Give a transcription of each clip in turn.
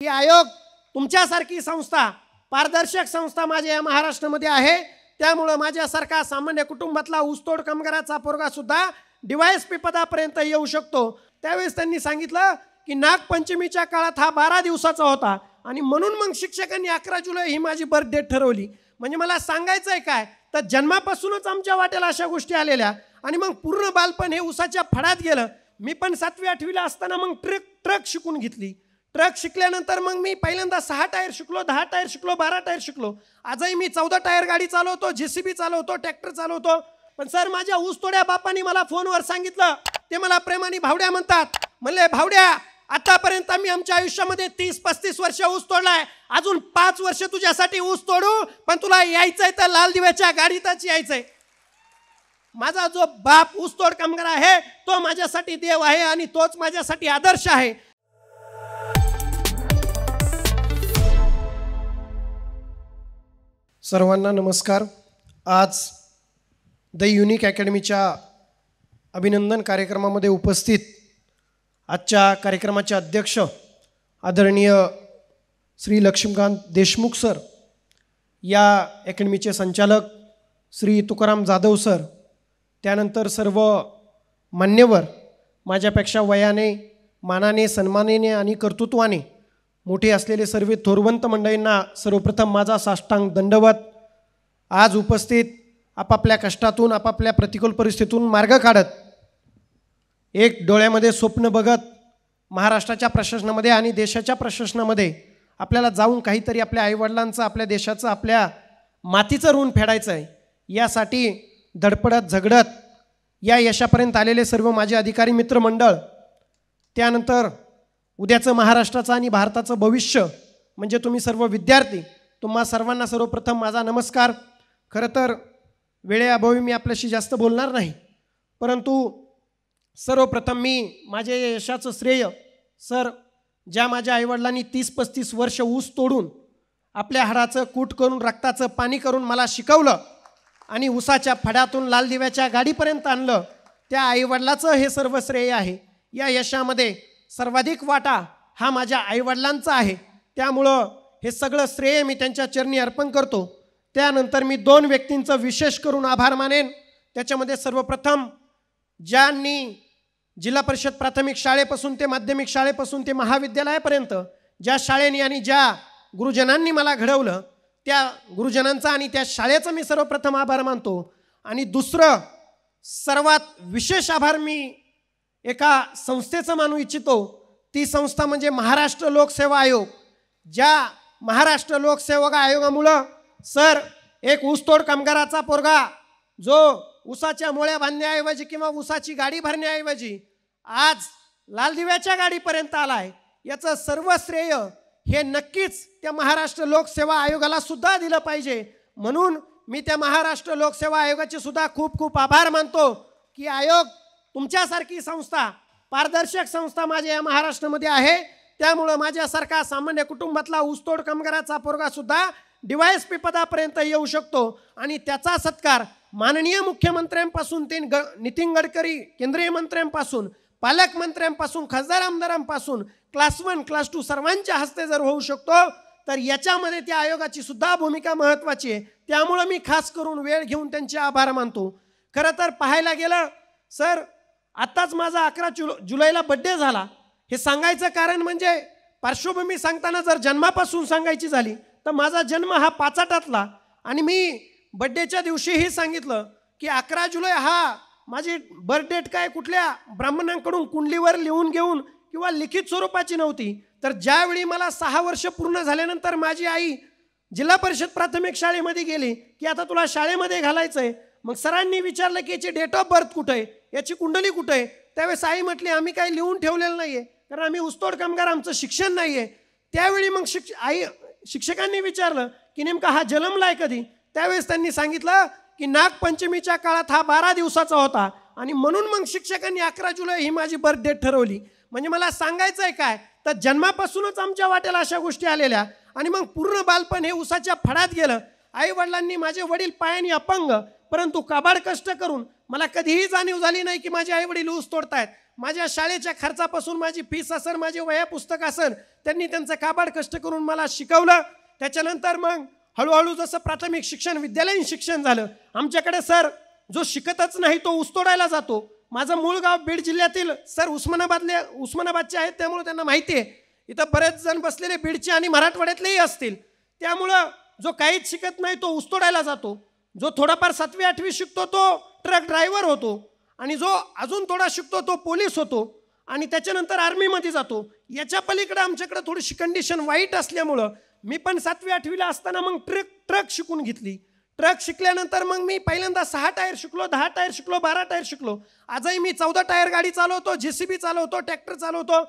की आयोग तुमच्यासारखी संस्था पारदर्शक संस्था माझ्या या महाराष्ट्रामध्ये आहे त्यामुळं माझ्यासारखा सामान्य कुटुंबातला ऊसतोड कामगाराचा पोरगा सुद्धा डीवायएसपी पदापर्यंत येऊ शकतो त्यावेळेस त्यांनी सांगितलं की नागपंचमीच्या काळात हा बारा दिवसाचा होता आणि म्हणून मग शिक्षकांनी अकरा जुलै ही माझी बर्थ ठरवली म्हणजे मला सांगायचं आहे काय तर जन्मापासूनच आमच्या वाट्याला अशा गोष्टी आलेल्या आणि मग पूर्ण बालपण हे उसाच्या फडात गेलं मी पण सातवी आठवीला असताना मग ट्रक ट्रक शिकून घेतली ट्रक शिकल्यानंतर मग मी पहिल्यांदा सहा टायर शिकलो दहा टायर शिकलो बारा टायर शिकलो आजही मी चौदा टायर गाडी चालवतो जे सी बी चालवतो ट्रॅक्टर चालवतो पण सर माझ्या ऊस तोड्या बापांनी मला फोनवर सांगितलं ते मला प्रेमाने भावड्या म्हणतात म्हणले भावड्या आतापर्यंत मी आमच्या आयुष्यामध्ये तीस पस्तीस वर्ष ऊस तोडलाय अजून पाच वर्ष तुझ्यासाठी ऊस तोडू पण तुला यायचंय तर लाल दिव्याच्या गाडीतच यायचंय माझा जो बाप तोड कामगार आहे तो माझ्यासाठी देव आहे आणि तोच माझ्यासाठी आदर्श आहे सर्वांना नमस्कार आज द युनिक अकॅडमीच्या अभिनंदन कार्यक्रमामध्ये उपस्थित आजच्या कार्यक्रमाचे अध्यक्ष आदरणीय श्री लक्ष्मीकांत देशमुख सर या अकॅडमीचे संचालक श्री तुकाराम जाधव सर त्यानंतर सर्व मान्यवर माझ्यापेक्षा वयाने मानाने सन्मानाने आणि कर्तृत्वाने मोठे असलेले सर्व थोरवंत मंडळींना सर्वप्रथम माझा साष्टांग दंडवत आज उपस्थित आपापल्या कष्टातून आपापल्या प्रतिकूल परिस्थितीतून मार्ग काढत एक डोळ्यामध्ये स्वप्न बघत महाराष्ट्राच्या प्रशासनामध्ये आणि देशाच्या प्रशासनामध्ये आपल्याला जाऊन काहीतरी आपल्या आईवडिलांचं आपल्या देशाचं आपल्या मातीचं ऋण फेडायचं आहे यासाठी धडपडत झगडत या यशापर्यंत आलेले सर्व माझे अधिकारी मित्रमंडळ त्यानंतर उद्याचं महाराष्ट्राचं आणि भारताचं भविष्य म्हणजे तुम्ही सर्व विद्यार्थी तुम्हा सर्वांना सर्वप्रथम माझा नमस्कार खरं तर वेळेअभावी मी आपल्याशी जास्त बोलणार नाही परंतु सर्वप्रथम मी माझे यशाचं श्रेय सर ज्या माझ्या आईवडिलांनी तीस पस्तीस वर्ष ऊस तोडून आपल्या हाडाचं कूट करून रक्ताचं पाणी करून मला शिकवलं आणि ऊसाच्या फड्यातून लाल दिव्याच्या गाडीपर्यंत आणलं त्या आईवडिलाचं हे सर्व श्रेय आहे या यशामध्ये सर्वाधिक वाटा हा माझ्या आईवडिलांचा आहे त्यामुळं हे सगळं श्रेय मी त्यांच्या चरणी अर्पण करतो त्यानंतर मी दोन व्यक्तींचं विशेष करून आभार मानेन त्याच्यामध्ये सर्वप्रथम ज्यांनी जिल्हा परिषद प्राथमिक शाळेपासून ते माध्यमिक शाळेपासून ते महाविद्यालयापर्यंत ज्या शाळेने आणि ज्या गुरुजनांनी मला घडवलं त्या गुरुजनांचा आणि त्या शाळेचा मी सर्वप्रथम आभार मानतो आणि दुसरं सर्वात विशेष आभार मी एका संस्थेचं मानू इच्छितो ती संस्था म्हणजे महाराष्ट्र लोकसेवा आयोग ज्या महाराष्ट्र लोकसेवा आयोगामुळं सर एक ऊसतोड कामगाराचा पोरगा जो ऊसाच्या मोळ्या बांधण्याऐवजी किंवा ऊसाची गाडी भरण्याऐवजी आज लालदिव्याच्या गाडीपर्यंत आला आहे याचं सर्व श्रेय हे नक्कीच त्या महाराष्ट्र लोकसेवा आयोगाला सुद्धा दिलं पाहिजे म्हणून मी त्या महाराष्ट्र लोकसेवा आयोगाचे सुद्धा खूप खूप आभार मानतो की आयोग तुमच्यासारखी संस्था पारदर्शक संस्था माझ्या या महाराष्ट्रामध्ये आहे त्यामुळं माझ्यासारखा सामान्य कुटुंबातला ऊसतोड कामगाराचा पोरगा सुद्धा पिपदापर्यंत पदापर्यंत येऊ शकतो आणि त्याचा सत्कार माननीय मुख्यमंत्र्यांपासून ते ग नितीन गडकरी केंद्रीय मंत्र्यांपासून पालकमंत्र्यांपासून खासदार आमदारांपासून क्लास वन क्लास टू सर्वांच्या हस्ते जर होऊ शकतो तर याच्यामध्ये त्या आयोगाची सुद्धा भूमिका महत्त्वाची आहे त्यामुळं मी खास करून वेळ घेऊन त्यांचे आभार मानतो खरं तर पाहायला गेलं सर आत्ताच माझा अकरा जुल जुलैला बड्डे झाला हे सांगायचं कारण म्हणजे पार्श्वभूमी सांगताना जर जन्मापासून सांगायची झाली तर माझा जन्म हा पाचाटातला आणि मी बड्डेच्या दिवशी हे सांगितलं की अकरा जुलै हा माझी बर्थडेट डेट काय कुठल्या ब्राह्मणांकडून कुंडलीवर लिहून घेऊन किंवा लिखित स्वरूपाची नव्हती तर ज्यावेळी मला सहा वर्ष पूर्ण झाल्यानंतर माझी आई जिल्हा परिषद प्राथमिक शाळेमध्ये गेली की आता तुला शाळेमध्ये घालायचं आहे मग सरांनी विचारलं की याची डेट ऑफ बर्थ कुठं आहे याची कुंडली कुठं आहे त्यावेळेस आई म्हटली आम्ही काही लिहून ठेवलेलं नाही आहे कारण आम्ही उस्तोड कामगार आमचं शिक्षण नाही आहे त्यावेळी मग शिक्ष आई शिक्षकांनी विचारलं की नेमका हा जन्मलाय आहे कधी त्यावेळेस त्यांनी सांगितलं की नागपंचमीच्या काळात हा बारा दिवसाचा होता आणि म्हणून मग शिक्षकांनी अकरा जुलै ही माझी बर्थ डेट ठरवली म्हणजे मला सांगायचं आहे काय तर जन्मापासूनच आमच्या वाट्याला अशा गोष्टी आलेल्या आणि मग पूर्ण बालपण हे उसाच्या फडात गेलं आई वडिलांनी माझे वडील पायाने अपंग परंतु काबाड कष्ट करून मला कधीही जाणीव झाली नाही की माझे आई वडील ऊस तोडतायत माझ्या शाळेच्या खर्चापासून माझी फीस असन माझे वया पुस्तक असन त्यांनी त्यांचं काबाड कष्ट करून मला शिकवलं त्याच्यानंतर मग हळूहळू जसं प्राथमिक शिक्षण विद्यालयीन शिक्षण झालं आमच्याकडे सर जो शिकतच नाही तो ऊस तोडायला जातो माझं मूळ गाव बीड जिल्ह्यातील सर उस्मानाबादले उस्मानाबादचे आहेत त्यामुळे त्यांना माहिती आहे इथं बरेच जण बसलेले बीडचे आणि मराठवाड्यातलेही असतील त्यामुळं जो काहीच शिकत नाही तो ऊस तोडायला जातो जो थोडाफार सातवी आठवी शिकतो तो ट्रक ड्रायव्हर होतो आणि जो अजून थोडा शिकतो तो पोलीस होतो आणि त्याच्यानंतर आर्मीमध्ये जातो याच्या पलीकडे आमच्याकडे थोडीशी कंडिशन वाईट असल्यामुळं मी पण सातवी आठवीला असताना मग ट्रक ट्रक शिकून घेतली ट्रक शिकल्यानंतर मग मी पहिल्यांदा सहा टायर शिकलो दहा टायर शिकलो बारा टायर शिकलो आजही मी चौदा टायर गाडी चालवतो जे सी बी चालवतो ट्रॅक्टर चालवतो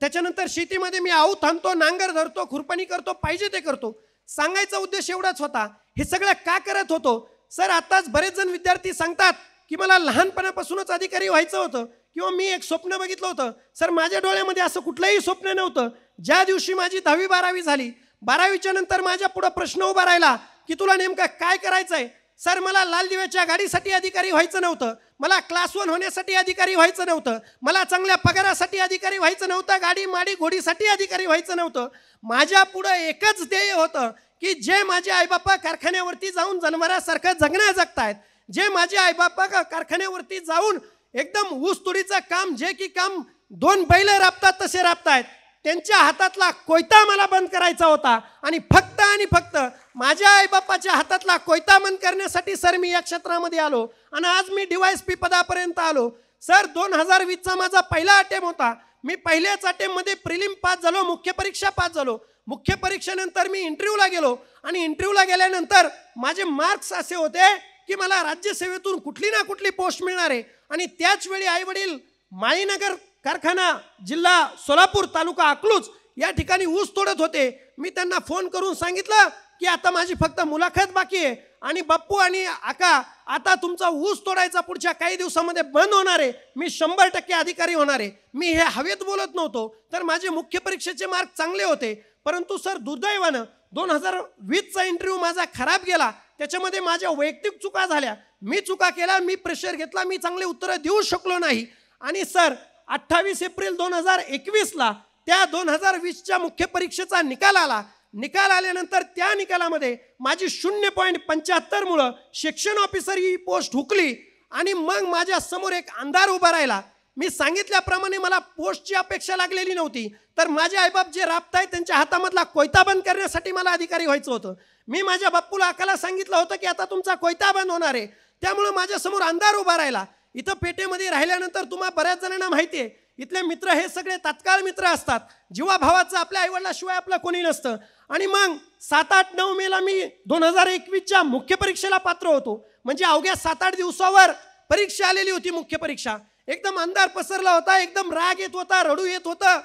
त्याच्यानंतर शेतीमध्ये मी आऊ थांबतो नांगर धरतो खुरपणी करतो पाहिजे ते करतो सांगायचा उद्देश एवढाच होता हे सगळं का करत होतो सर आताच बरेच जण विद्यार्थी सांगतात की मला लहानपणापासूनच अधिकारी व्हायचं होतं किंवा मी एक स्वप्न बघितलं होतं सर माझ्या डोळ्यामध्ये असं कुठलंही स्वप्न नव्हतं ज्या दिवशी माझी दहावी बारावी झाली बारावीच्या नंतर माझ्या पुढं प्रश्न उभा राहिला की तुला नेमका काय करायचं आहे सर मला लाल दिव्याच्या गाडीसाठी अधिकारी व्हायचं नव्हतं मला क्लास वन होण्यासाठी अधिकारी व्हायचं नव्हतं मला चांगल्या पगारासाठी अधिकारी व्हायचं नव्हतं गाडी माडी घोडीसाठी अधिकारी व्हायचं नव्हतं माझ्या पुढं एकच ध्येय होतं की जे माझे आईबापा कारखान्यावरती जाऊन जनावरासारखं जगण्या जगतायत जे माझे आईबापा कारखान्यावरती जाऊन एकदम ऊसतुडीचं काम जे की काम दोन बैल राबतात तसे राबतायत त्यांच्या हातातला कोयता मला बंद करायचा होता आणि फक्त आणि फक्त माझ्या आई बाप्पाच्या हातातला कोयता बंद करण्यासाठी सर मी या क्षेत्रामध्ये आलो आणि आज मी एस पी पदापर्यंत आलो सर दोन हजार वीसचा माझा पहिला अटेम्प होता मी पहिल्याच अटेम्पमध्ये प्रिलिम पास झालो मुख्य परीक्षा पास झालो मुख्य परीक्षेनंतर मी इंटरव्ह्यूला गेलो आणि इंटरव्ह्यूला गेल्यानंतर माझे मार्क्स असे होते की मला राज्यसेवेतून कुठली ना कुठली पोस्ट मिळणार आहे आणि त्याच वेळी आईवडील माळीनगर कारखाना जिल्हा सोलापूर तालुका अकलूज या ठिकाणी ऊस तोडत होते मी त्यांना फोन करून सांगितलं की आता माझी फक्त मुलाखत बाकी आहे आणि बाप्पू आणि आका आता तुमचा ऊस तोडायचा पुढच्या काही दिवसामध्ये बंद होणार आहे मी शंभर टक्के अधिकारी होणार आहे मी हे हवेत बोलत नव्हतो तर माझे मुख्य परीक्षेचे मार्क चांगले होते परंतु सर दुर्दैवानं दोन हजार वीसचा इंटरव्ह्यू माझा खराब गेला त्याच्यामध्ये माझ्या वैयक्तिक चुका झाल्या मी चुका केला मी प्रेशर घेतला मी चांगले उत्तरं देऊ शकलो नाही आणि सर अठ्ठावीस एप्रिल दोन हजार एकवीसला त्या दोन हजार वीसच्या मुख्य परीक्षेचा निकाल आला निकाल आल्यानंतर त्या निकालामध्ये माझी शून्य पॉईंट पंच्याहत्तरमुळं शिक्षण ऑफिसर ही पोस्ट हुकली आणि मग माझ्या समोर एक अंधार उभा राहिला मी सांगितल्याप्रमाणे मला पोस्टची अपेक्षा लागलेली नव्हती तर माझे आईबाप जे राबताय त्यांच्या हातामधला कोयता बंद करण्यासाठी मला अधिकारी व्हायचं होतं मी माझ्या बाप्पूला अकाला सांगितलं होतं की आता तुमचा कोयता बंद होणार आहे त्यामुळं माझ्यासमोर अंधार उभा राहिला इथं पेटेमध्ये राहिल्यानंतर तुम्हाला बऱ्याच जणांना माहिती आहे इथले मित्र हे सगळे तात्काळ मित्र असतात जीवाभावाचं आपल्या आईवडिलाशिवाय आपलं कोणी नसतं आणि मग सात आठ नऊ मेला मी दोन हजार एकवीसच्या मुख्य परीक्षेला पात्र होतो म्हणजे अवघ्या सात आठ दिवसावर परीक्षा आलेली होती मुख्य परीक्षा एकदम अंधार पसरला होता एकदम राग येत होता रडू येत होतं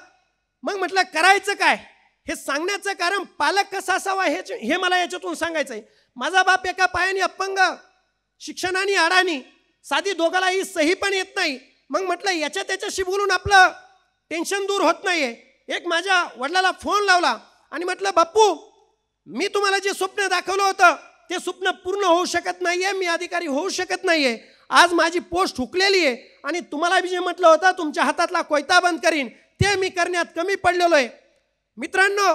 मग म्हटलं करायचं काय हे सांगण्याचं कारण पालक कसा असावा हे हे मला याच्यातून सांगायचं आहे माझा बाप एका पायाने अपंग शिक्षणाने अडाणी साधी दोघाला ही सही पण येत नाही मग म्हटलं याच्या त्याच्याशी बोलून आपलं टेन्शन दूर होत नाही एक माझ्या वडिलाला फोन लावला आणि म्हटलं बाप्पू मी तुम्हाला जे स्वप्न दाखवलं होतं ते स्वप्न पूर्ण होऊ शकत नाही आहे मी अधिकारी होऊ शकत नाही आहे आज माझी पोस्ट हुकलेली आहे आणि तुम्हाला जे म्हटलं होतं तुमच्या हातातला कोयता बंद करीन ते मी करण्यात कमी पडलेलो आहे मित्रांनो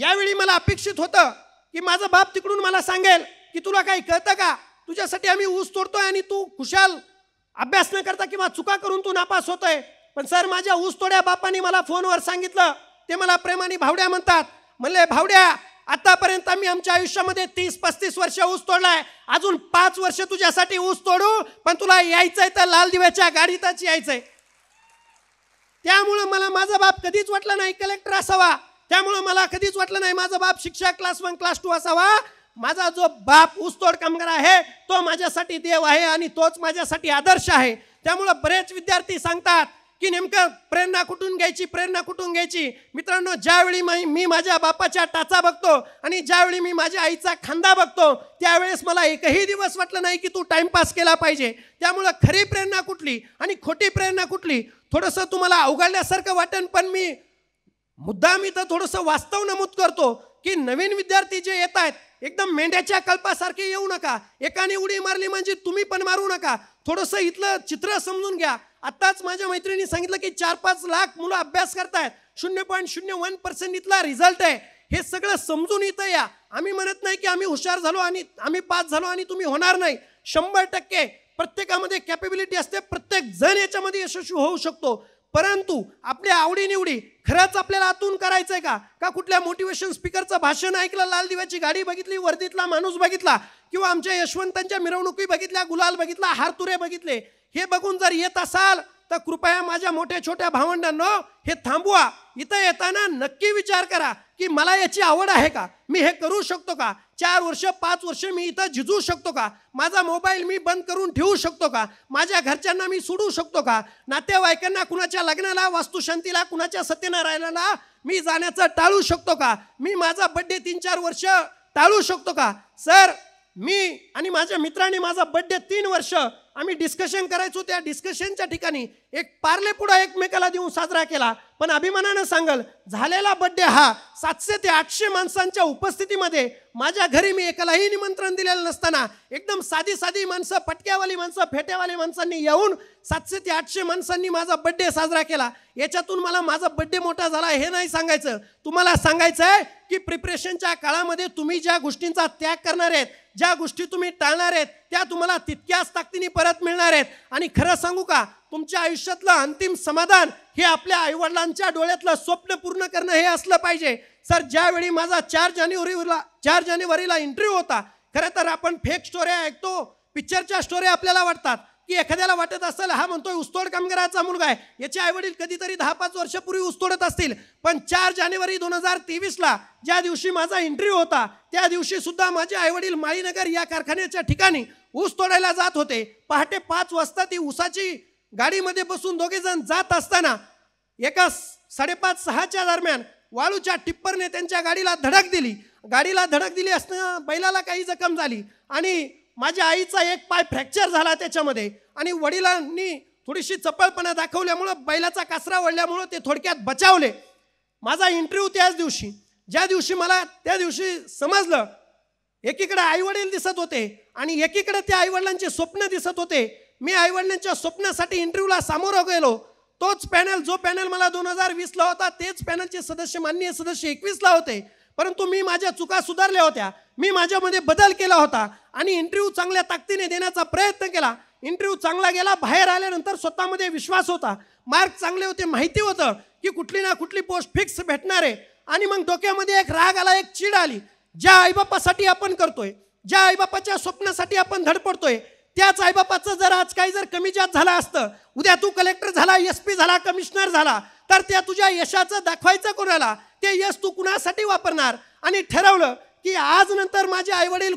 यावेळी मला अपेक्षित होतं की माझं बाप तिकडून मला सांगेल की तुला काही कळतं का तुझ्यासाठी आम्ही ऊस तोडतोय आणि तू खुशाल अभ्यास न करता किंवा चुका करून तू नापास होतोय पण सर माझ्या ऊस तोड्या बापाने मला फोनवर सांगितलं ते मला प्रेमाने भावड्या म्हणतात म्हणले भावड्या आतापर्यंत आम्ही आमच्या आयुष्यामध्ये तीस पस्तीस वर्ष ऊस तोडलाय अजून पाच वर्ष तुझ्यासाठी ऊस तोडू पण तुला यायचंय तर लाल दिव्याच्या गाडीतच यायचंय त्यामुळं मला माझा बाप कधीच वाटलं नाही कलेक्टर असावा त्यामुळं मला कधीच वाटलं नाही माझा बाप शिक्षक क्लास वन क्लास टू असावा माझा जो बाप ऊसतोड कामगार आहे तो माझ्यासाठी देव आहे आणि तोच माझ्यासाठी आदर्श आहे त्यामुळं बरेच विद्यार्थी सांगतात की नेमकं प्रेरणा कुठून घ्यायची प्रेरणा कुठून घ्यायची मित्रांनो ज्यावेळी मी माझ्या बापाच्या टाचा बघतो आणि ज्यावेळी मी माझ्या आईचा खांदा बघतो त्यावेळेस मला एकही दिवस वाटलं नाही की तू टाइमपास केला पाहिजे त्यामुळं खरी प्रेरणा कुठली आणि खोटी प्रेरणा कुठली थोडंसं तुम्हाला अवघडल्यासारखं वाटेल पण मी मुद्दाम इथं थोडंसं वास्तव नमूद करतो की नवीन विद्यार्थी जे येत आहेत एकदम मेंढ्याच्या कल्पासारखे येऊ नका एकाने उडी मारली म्हणजे तुम्ही पण मारू नका थोडंसं इथलं चित्र समजून घ्या आत्ताच माझ्या मैत्रिणी सांगितलं की चार पाच लाख मुलं अभ्यास करतायत शून्य पॉईंट शून्य वन पर्सेंट इथला रिझल्ट आहे हे सगळं समजून इथं या आम्ही म्हणत नाही की आम्ही हुशार झालो आणि आम्ही पास झालो आणि तुम्ही होणार नाही शंभर टक्के प्रत्येकामध्ये कॅपेबिलिटी असते प्रत्येक जण याच्यामध्ये यशस्वी होऊ शकतो परंतु आपल्या आवडीनिवडी खरंच आपल्याला आतून करायचंय का का कुठल्या मोटिवेशन स्पीकरचं भाषण ऐकलं लाल दिव्याची गाडी बघितली वर्दीतला माणूस बघितला किंवा आमच्या यशवंतांच्या मिरवणुकी बघितल्या गुलाल बघितला हारतुरे बघितले हे बघून जर येत असाल तर कृपया माझ्या मोठ्या छोट्या भावंडांना हे थांबवा इथं येताना नक्की विचार करा की मला याची आवड आहे का मी हे करू शकतो का चार वर्ष पाच वर्ष मी इथं झिजू शकतो का माझा मोबाईल मी बंद करून ठेवू शकतो का माझ्या घरच्यांना मी सोडू शकतो का नातेवाईकांना कुणाच्या लग्नाला वास्तुशांतीला कुणाच्या सत्यनारायणाला मी जाण्याचं टाळू शकतो का मी माझा बड्डे तीन चार वर्ष टाळू शकतो का सर मी आणि माझ्या मित्रांनी माझा बड्डे तीन वर्ष आम्ही डिस्कशन करायचो त्या डिस्कशनच्या ठिकाणी एक पार्ले पुढा एकमेकाला देऊन साजरा केला पण अभिमानानं सांगल झालेला बड्डे हा सातशे ते आठशे माणसांच्या उपस्थितीमध्ये माझ्या घरी मी एकालाही निमंत्रण दिलेलं नसताना एकदम साधी साधी माणसं पटक्यावाली माणसं फेट्यावाली माणसांनी येऊन सातशे ते आठशे माणसांनी माझा बड्डे साजरा केला याच्यातून मला माझा बड्डे मोठा झाला हे नाही सांगायचं तुम्हाला सांगायचं आहे की प्रिपरेशनच्या काळामध्ये तुम्ही ज्या गोष्टींचा त्याग करणार आहेत ज्या गोष्टी तुम्ही टाळणार आहेत त्या तुम्हाला तितक्याच ताकदीने परत मिळणार आहेत आणि खरं सांगू का तुमच्या आयुष्यातलं अंतिम समाधान हे आपल्या आईवडिलांच्या डोळ्यातलं स्वप्न पूर्ण करणं हे असलं पाहिजे सर ज्यावेळी माझा चार जानेवारीला चार जानेवारीला इंटरव्ह्यू होता खरं तर आपण फेक स्टोऱ्या ऐकतो पिक्चरच्या स्टोऱ्या आपल्याला वाटतात की एखाद्याला वाटत असेल हा म्हणतोय उस्तोड कामगाराचा मुलगा आहे याचे आईवडील कधीतरी दहा पाच वर्षापूर्वी उस्तोडत असतील पण चार जानेवारी दोन हजार तेवीसला ज्या दिवशी माझा इंटरव्ह्यू होता त्या दिवशी सुद्धा माझे आईवडील माळीनगर या कारखान्याच्या ठिकाणी ऊस तोडायला जात होते पहाटे पाच वाजता ती उसाची गाडीमध्ये बसून दोघे जण जात असताना एका साडेपाच सहाच्या दरम्यान वाळूच्या टिप्परने त्यांच्या गाडीला धडक दिली गाडीला धडक दिली असताना बैलाला काही जखम झाली आणि माझ्या आईचा एक पाय फ्रॅक्चर झाला त्याच्यामध्ये आणि वडिलांनी थोडीशी चपळपणा दाखवल्यामुळं बैलाचा कासरा वळल्यामुळं ते थोडक्यात बचावले माझा इंटरव्ह्यू त्याच दिवशी ज्या दिवशी मला त्या दिवशी समजलं एकीकडे आईवडील दिसत होते आणि एकीकडे त्या आईवडिलांचे स्वप्न दिसत होते मी आईवडिलांच्या स्वप्नासाठी इंटरव्ह्यूला सामोरं गेलो तोच पॅनल जो पॅनल मला दोन हजार वीसला होता तेच पॅनलचे सदस्य माननीय सदस्य एकवीसला होते परंतु मी माझ्या चुका सुधारल्या होत्या मी माझ्यामध्ये बदल केला होता आणि इंटरव्ह्यू चांगल्या ताकदीने देण्याचा प्रयत्न केला इंटरव्ह्यू चांगला गेला बाहेर आल्यानंतर स्वतःमध्ये विश्वास होता मार्क चांगले होते माहिती होतं की कुठली ना कुठली पोस्ट फिक्स भेटणार आहे आणि मग डोक्यामध्ये एक राग आला एक चीड आली ज्या आईबापासाठी आपण करतोय ज्या आईबापाच्या स्वप्नासाठी आपण धडपडतोय त्याच आईबापाचं जर आज काही जर कमी जास्त झालं असतं उद्या तू कलेक्टर झाला एस पी झाला कमिशनर झाला तर त्या तुझ्या यशाचं दाखवायचं कोणाला ते यश तू कुणासाठी वापरणार आणि ठरवलं की आज नंतर माझे आईवडील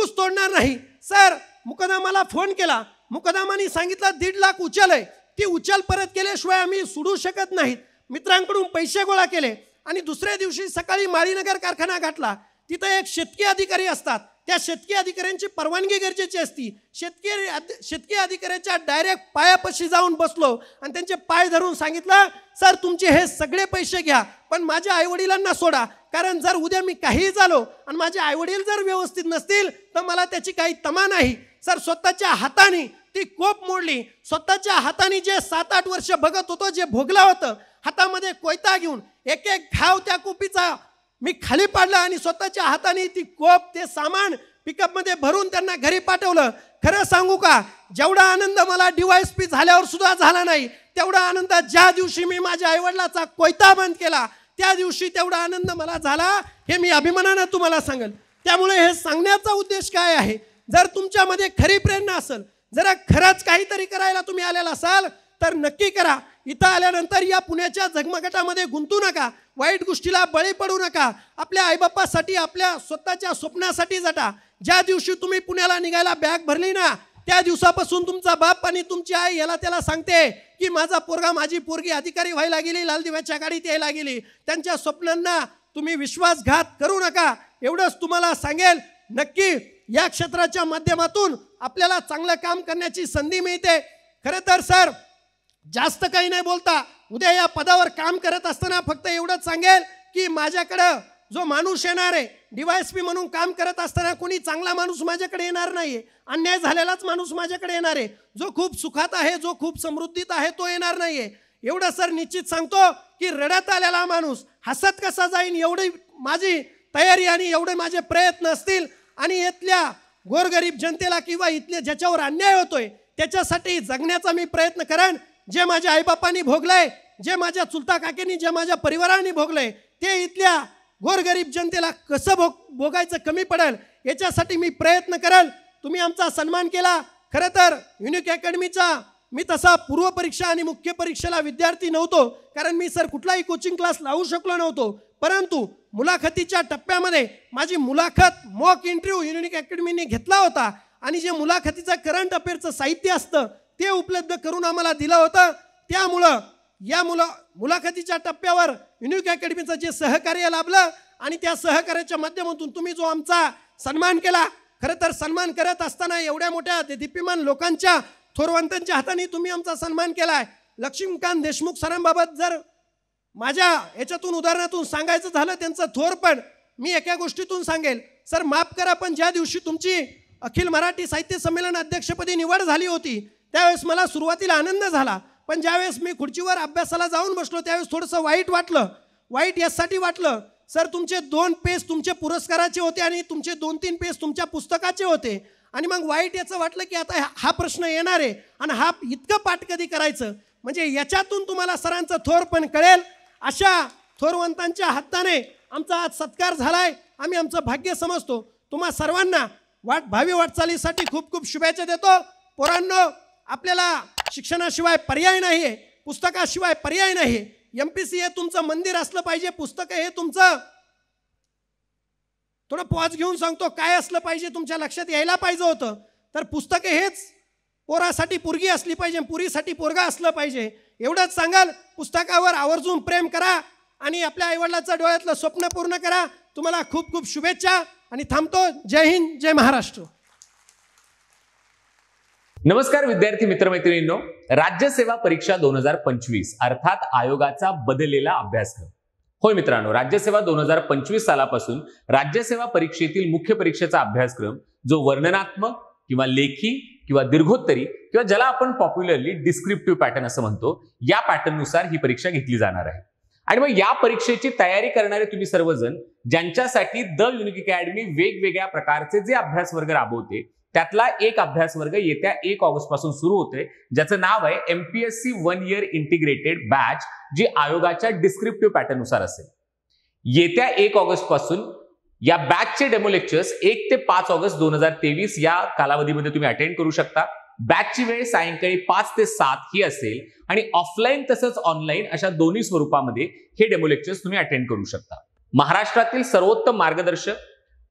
ऊस तोडणार नाही सर मुकदमाला फोन केला मुकदामानी सांगितलं दीड लाख उचल आहे ती उचल परत केल्याशिवाय आम्ही सोडू शकत नाहीत मित्रांकडून पैसे गोळा केले आणि दुसऱ्या दिवशी सकाळी मारीनगर कारखाना गाठला तिथं एक शेतकी अधिकारी असतात त्या शेतकी अधिकाऱ्यांची परवानगी गरजेची असती शेतकरी शेतकी अधिकाऱ्याच्या डायरेक्ट पायापाशी जाऊन बसलो आणि त्यांचे पाय धरून सांगितलं सर तुमचे हे सगळे पैसे घ्या पण माझ्या आईवडिलांना सोडा कारण जर उद्या मी काहीही झालो आणि माझे आईवडील जर व्यवस्थित नसतील तर मला त्याची काही तमा नाही सर स्वतःच्या हाताने ती कोप मोडली स्वतःच्या हाताने जे सात आठ वर्ष बघत होतो जे भोगला होतं हातामध्ये कोयता घेऊन एक एक घाव त्या कोपीचा मी खाली पाडलं आणि स्वतःच्या हाताने ती कोप ते सामान पिकअपमध्ये भरून त्यांना घरी पाठवलं खरं सांगू का जेवढा आनंद मला डिवायस पी झाल्यावर सुद्धा झाला नाही तेवढा आनंद ज्या दिवशी मी माझ्या आईवडिलाचा कोयता बंद केला त्या दिवशी तेवढा आनंद मला झाला हे मी अभिमानानं तुम्हाला सांगेल त्यामुळे हे सांगण्याचा उद्देश काय आहे जर तुमच्यामध्ये खरी प्रेरणा असेल जरा खरंच काहीतरी करायला तुम्ही आलेला असाल तर नक्की करा इथं आल्यानंतर या पुण्याच्या झगमगटामध्ये गुंतू नका वाईट गोष्टीला बळी पडू नका आपल्या आईबापासाठी आपल्या स्वतःच्या स्वप्नासाठी जटा ज्या दिवशी तुम्ही पुण्याला निघायला बॅग भरली ना त्या दिवसापासून तुमचा बाप आणि तुमची आई याला त्याला सांगते की माझा पोरगा माझी पोरगी अधिकारी व्हायला गेली लालदिव्याच्या गाडीत यायला गेली त्यांच्या स्वप्नांना तुम्ही विश्वासघात करू नका एवढंच तुम्हाला सांगेल नक्की या क्षेत्राच्या माध्यमातून आपल्याला चांगलं काम करण्याची संधी मिळते खरं तर सर जास्त काही नाही बोलता उद्या या पदावर काम करत असताना फक्त एवढंच सांगेल की माझ्याकडं जो माणूस येणार आहे पी म्हणून काम करत असताना कोणी चांगला माणूस माझ्याकडे येणार नाही आहे अन्याय झालेलाच माणूस माझ्याकडे येणार आहे जो खूप सुखात आहे जो खूप समृद्धीत आहे तो येणार नाही आहे एवढं सर निश्चित सांगतो की रडत आलेला माणूस हसत कसा जाईन एवढी माझी तयारी आणि एवढे माझे प्रयत्न असतील आणि इथल्या गोरगरीब जनतेला किंवा इथल्या ज्याच्यावर अन्याय होतोय त्याच्यासाठी जगण्याचा मी प्रयत्न करेन जे माझ्या आईबापांनी भोगलंय जे माझ्या चुलता काकेनी जे माझ्या परिवारांनी भोगलंय ते इथल्या गोरगरीब जनतेला कसं भोग भोगायचं कमी पडेल याच्यासाठी मी प्रयत्न करेल तुम्ही आमचा सन्मान केला खरं तर युनिक अकॅडमीचा मी तसा पूर्व परीक्षा आणि मुख्य परीक्षेला विद्यार्थी नव्हतो कारण मी सर कुठलाही कोचिंग क्लास लावू शकलो नव्हतो परंतु मुलाखतीच्या टप्प्यामध्ये माझी मुलाखत मॉक इंटरव्यू युनिक अकॅडमीने घेतला होता आणि जे मुलाखतीचं करंट अफेअरचं साहित्य असतं ते उपलब्ध करून आम्हाला दिला होता त्यामुळं या मुला मुलाखतीच्या टप्प्यावर युनिक अकॅडमीचं जे सहकार्य लाभलं आणि त्या सहकार्याच्या माध्यमातून तुम्ही जो आमचा सन्मान केला खरं तर सन्मान करत असताना एवढ्या मोठ्या दीप्यमान लोकांच्या थोरवंतांच्या हाताने तुम्ही आमचा सन्मान केला आहे लक्ष्मीकांत देशमुख सरांबाबत जर माझ्या याच्यातून उदाहरणातून सांगायचं झालं त्यांचं थोर पण मी एका गोष्टीतून सांगेल सर माफ करा पण ज्या दिवशी तुमची अखिल मराठी साहित्य संमेलन अध्यक्षपदी निवड झाली होती त्यावेळेस मला सुरुवातीला आनंद झाला पण ज्यावेळेस मी खुर्चीवर अभ्यासाला जाऊन बसलो त्यावेळेस थोडंसं वाईट वाटलं वाईट यासाठी वाटलं सर तुमचे दोन पेज तुमचे पुरस्काराचे होते आणि तुमचे दोन तीन पेज तुमच्या पुस्तकाचे होते आणि मग वाईट याचं वाटलं की आता हा प्रश्न येणार आहे आणि हा इतकं पाठ कधी करायचं म्हणजे याच्यातून तुम्हाला सरांचं थोर पण कळेल अशा थोरवंतांच्या हाताने आमचा आज सत्कार झालाय आम्ही आमचं भाग्य समजतो तुम्हा सर्वांना वाट भावी वाटचालीसाठी खूप खूप शुभेच्छा देतो पोरांनो आपल्याला शिक्षणाशिवाय पर्याय नाही आहे पुस्तकाशिवाय पर्याय नाही एम पी सी हे तुमचं मंदिर असलं पाहिजे पुस्तक हे तुमचं थोडं पॉज घेऊन सांगतो काय असलं पाहिजे तुमच्या लक्षात यायला पाहिजे होतं तर पुस्तके हेच पोरासाठी पुरगी असली पाहिजे पुरीसाठी पोरगा असलं पाहिजे एवढंच सांगाल पुस्तकावर आवर्जून प्रेम करा आणि आपल्या आईवडिलाचं डोळ्यातलं स्वप्न पूर्ण करा तुम्हाला खूप खूप शुभेच्छा आणि थांबतो जय हिंद जय महाराष्ट्र नमस्कार विद्यार्थी मित्र राज्य राज्यसेवा परीक्षा दोन हजार पंचवीस अर्थात आयोगाचा बदललेला अभ्यासक्रम होय मित्रांनो राज्यसेवा दोन हजार पंचवीस सालापासून राज्यसेवा परीक्षेतील मुख्य परीक्षेचा अभ्यासक्रम जो वर्णनात्मक किंवा लेखी किंवा दीर्घोत्तरी किंवा ज्याला आपण पॉप्युलरली डिस्क्रिप्टिव्ह पॅटर्न असं म्हणतो या पॅटर्ननुसार ही परीक्षा घेतली जाणार आहे आणि मग या परीक्षेची तयारी करणारे तुम्ही सर्वजण ज्यांच्यासाठी द युनिक अकॅडमी वेगवेगळ्या प्रकारचे जे अभ्यास वर्ग राबवते त्यातला एक अभ्यास वर्ग येत्या एक ऑगस्ट पासून सुरू होतोय ज्याचं नाव आहे MPSC one year integrated batch जी आयोगाच्या डिस्क्रिप्टिव्ह पॅटर्ननुसार असेल येत्या एक ऑगस्ट पासून या बॅचचे डेमो लेक्चर्स एक ते पाच ऑगस्ट दोन हजार तेवीस या कालावधीमध्ये तुम्ही अटेंड करू शकता बॅचची वेळ सायंकाळी पाच ते सात ही असेल आणि ऑफलाईन तसंच ऑनलाईन अशा दोन्ही स्वरूपामध्ये हे डेमो लेक्चर्स तुम्ही अटेंड करू शकता महाराष्ट्रातील सर्वोत्तम मार्गदर्शक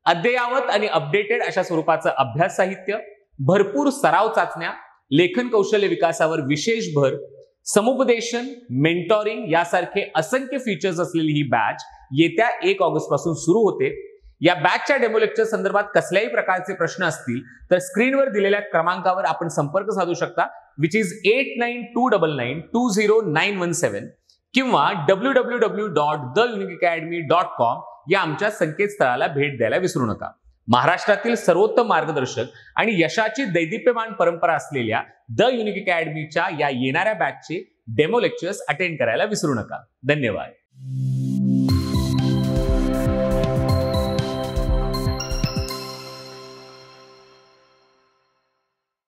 अद्ययावत आणि अपडेटेड अशा स्वरूपाचं अभ्यास साहित्य भरपूर सराव चाचण्या लेखन कौशल्य विकासावर विशेष भर समुपदेशन मेंटॉरिंग यासारखे असंख्य फीचर्स असलेली ही बॅच येत्या एक ऑगस्ट पासून सुरू होते या बॅचच्या डेमो लेक्चर संदर्भात कसल्याही प्रकारचे प्रश्न असतील तर स्क्रीनवर दिलेल्या क्रमांकावर आपण संपर्क साधू शकता which is eight nine two double nine two zero nine one seven किंवा W W W dot the Link Academy dot com या आमच्या संकेतस्थळाला भेट द्यायला विसरू नका महाराष्ट्रातील सर्वोत्तम मार्गदर्शक आणि यशाची दैदिप्यमान परंपरा असलेल्या द युनिक अकॅडमीच्या या येणाऱ्या बॅचचे डेमो लेक्चर्स अटेंड करायला विसरू नका धन्यवाद